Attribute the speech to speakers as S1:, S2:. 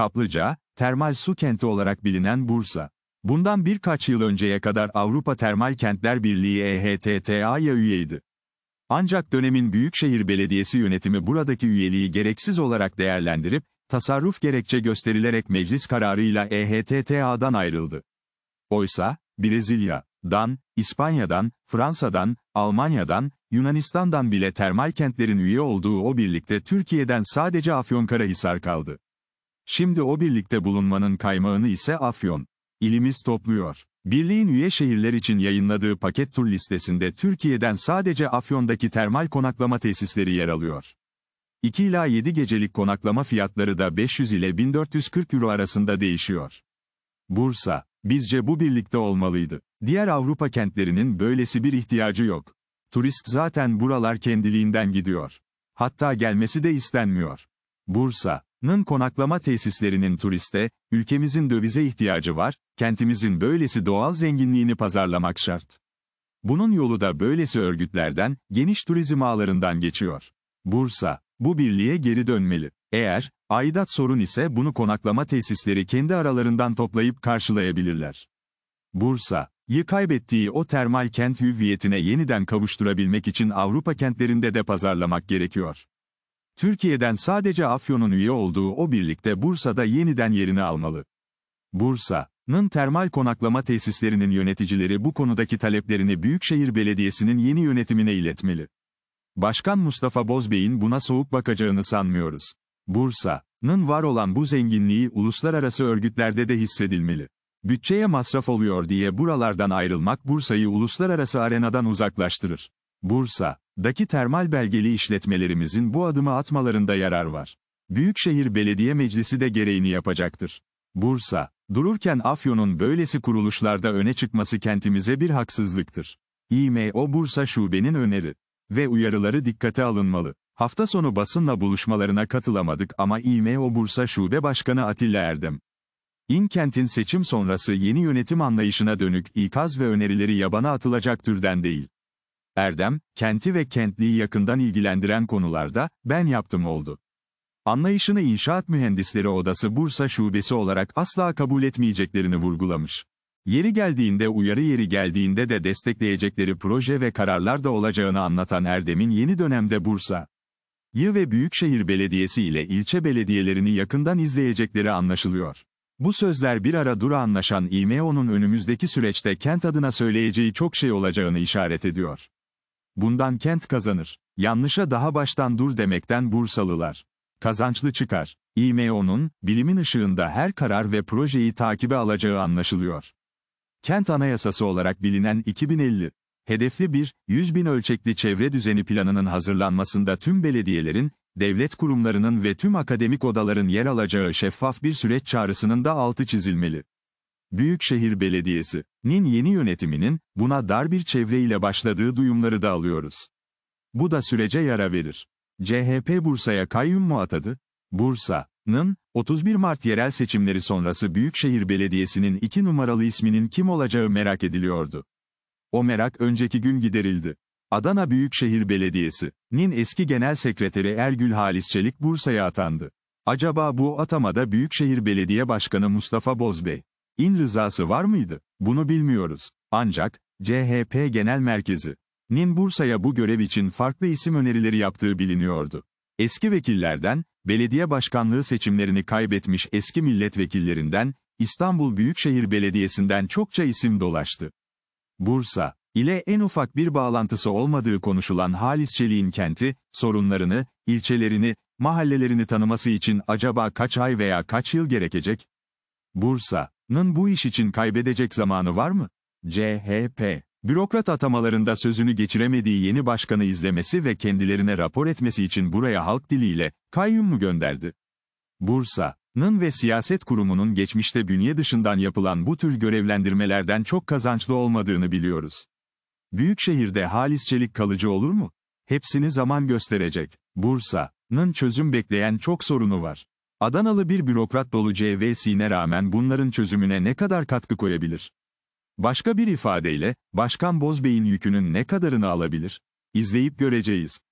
S1: Kaplıca, termal su kenti olarak bilinen Bursa. Bundan birkaç yıl önceye kadar Avrupa Termal Kentler Birliği EHTTA'ya üyeydi. Ancak dönemin Büyükşehir Belediyesi yönetimi buradaki üyeliği gereksiz olarak değerlendirip, tasarruf gerekçe gösterilerek meclis kararıyla EHTTA'dan ayrıldı. Oysa, Brezilya'dan, İspanya'dan, Fransa'dan, Almanya'dan, Yunanistan'dan bile termal kentlerin üye olduğu o birlikte Türkiye'den sadece Afyonkarahisar kaldı. Şimdi o birlikte bulunmanın kaymağını ise Afyon, ilimiz topluyor. Birliğin üye şehirler için yayınladığı paket tur listesinde Türkiye'den sadece Afyon'daki termal konaklama tesisleri yer alıyor. 2 ila 7 gecelik konaklama fiyatları da 500 ile 1440 euro arasında değişiyor. Bursa, bizce bu birlikte olmalıydı. Diğer Avrupa kentlerinin böylesi bir ihtiyacı yok. Turist zaten buralar kendiliğinden gidiyor. Hatta gelmesi de istenmiyor. Bursa, Nın konaklama tesislerinin turiste, ülkemizin dövize ihtiyacı var, kentimizin böylesi doğal zenginliğini pazarlamak şart. Bunun yolu da böylesi örgütlerden, geniş turizm ağlarından geçiyor. Bursa, bu birliğe geri dönmeli. Eğer, aidat sorun ise bunu konaklama tesisleri kendi aralarından toplayıp karşılayabilirler. Bursa, yı kaybettiği o termal kent hüviyetine yeniden kavuşturabilmek için Avrupa kentlerinde de pazarlamak gerekiyor. Türkiye'den sadece Afyon'un üye olduğu o birlikte Bursa'da yeniden yerini almalı. Bursa'nın termal konaklama tesislerinin yöneticileri bu konudaki taleplerini Büyükşehir Belediyesi'nin yeni yönetimine iletmeli. Başkan Mustafa Bozbey'in buna soğuk bakacağını sanmıyoruz. Bursa'nın var olan bu zenginliği uluslararası örgütlerde de hissedilmeli. Bütçeye masraf oluyor diye buralardan ayrılmak Bursa'yı uluslararası arenadan uzaklaştırır. Bursa, daki termal belgeli işletmelerimizin bu adımı atmalarında yarar var. Büyükşehir Belediye Meclisi de gereğini yapacaktır. Bursa, dururken Afyon'un böylesi kuruluşlarda öne çıkması kentimize bir haksızlıktır. İMO Bursa Şube'nin öneri ve uyarıları dikkate alınmalı. Hafta sonu basınla buluşmalarına katılamadık ama İMO Bursa Şube Başkanı Atilla Erdem, İnkent'in seçim sonrası yeni yönetim anlayışına dönük ikaz ve önerileri yabana atılacaktırden değil. Erdem, kenti ve kentliği yakından ilgilendiren konularda ben yaptım oldu. Anlayışını İnşaat Mühendisleri Odası Bursa Şubesi olarak asla kabul etmeyeceklerini vurgulamış. Yeri geldiğinde uyarı yeri geldiğinde de destekleyecekleri proje ve kararlar da olacağını anlatan Erdem'in yeni dönemde Bursa, Yı ve Büyükşehir Belediyesi ile ilçe belediyelerini yakından izleyecekleri anlaşılıyor. Bu sözler bir ara dura anlaşan İMO'nun önümüzdeki süreçte kent adına söyleyeceği çok şey olacağını işaret ediyor. Bundan kent kazanır. Yanlışa daha baştan dur demekten Bursalılar. Kazançlı çıkar. İMO'nun, bilimin ışığında her karar ve projeyi takibe alacağı anlaşılıyor. Kent Anayasası olarak bilinen 2050, hedefli bir, 100 bin ölçekli çevre düzeni planının hazırlanmasında tüm belediyelerin, devlet kurumlarının ve tüm akademik odaların yer alacağı şeffaf bir süreç çağrısının da altı çizilmeli. Büyükşehir Belediyesi'nin yeni yönetiminin buna dar bir çevreyle başladığı duyumları da alıyoruz. Bu da sürece yara verir. CHP Bursa'ya kayyum mu atadı? Bursa'nın 31 Mart yerel seçimleri sonrası Büyükşehir Belediyesi'nin iki numaralı isminin kim olacağı merak ediliyordu. O merak önceki gün giderildi. Adana Büyükşehir Belediyesi'nin eski genel sekreteri Ergül Halis Çelik Bursa'ya atandı. Acaba bu atamada Büyükşehir Belediye Başkanı Mustafa Bozbey, İn rızası var mıydı? Bunu bilmiyoruz. Ancak, CHP Genel Merkezi, Nin Bursa'ya bu görev için farklı isim önerileri yaptığı biliniyordu. Eski vekillerden, belediye başkanlığı seçimlerini kaybetmiş eski milletvekillerinden, İstanbul Büyükşehir Belediyesi'nden çokça isim dolaştı. Bursa ile en ufak bir bağlantısı olmadığı konuşulan Halis Çelik'in kenti, sorunlarını, ilçelerini, mahallelerini tanıması için acaba kaç ay veya kaç yıl gerekecek? Bursa Nın bu iş için kaybedecek zamanı var mı? CHP Bürokrat atamalarında sözünü geçiremediği yeni başkanı izlemesi ve kendilerine rapor etmesi için buraya halk diliyle kayyum mu gönderdi? Bursa, Nın ve siyaset kurumunun geçmişte bünye dışından yapılan bu tür görevlendirmelerden çok kazançlı olmadığını biliyoruz. Büyükşehirde halis çelik kalıcı olur mu? Hepsini zaman gösterecek. Bursa, Nın çözüm bekleyen çok sorunu var. Adanalı bir bürokrat dolu CV'sine rağmen bunların çözümüne ne kadar katkı koyabilir? Başka bir ifadeyle, Başkan Bozbey'in yükünün ne kadarını alabilir? İzleyip göreceğiz.